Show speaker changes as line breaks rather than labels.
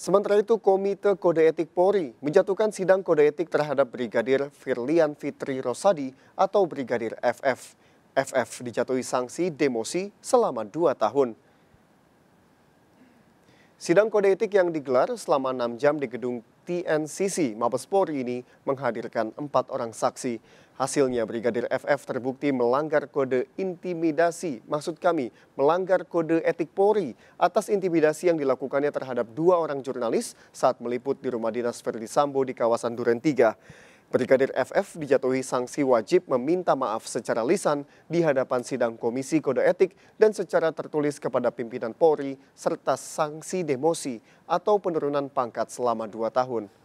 Sementara itu, Komite Kode Etik Polri menjatuhkan sidang kode etik terhadap Brigadir Firlian Fitri Rosadi atau Brigadir FF. FF dijatuhi sanksi demosi selama dua tahun. Sidang kode etik yang digelar selama enam jam di gedung TNCC Mabes Polri ini menghadirkan empat orang saksi. Hasilnya Brigadir FF terbukti melanggar kode intimidasi, maksud kami melanggar kode etik Polri atas intimidasi yang dilakukannya terhadap dua orang jurnalis saat meliput di rumah dinas Verdi Sambo di kawasan Duren 3. Brigadir FF dijatuhi sanksi wajib meminta maaf secara lisan di hadapan sidang Komisi Kode Etik dan secara tertulis kepada pimpinan Polri serta sanksi demosi atau penurunan pangkat selama dua tahun.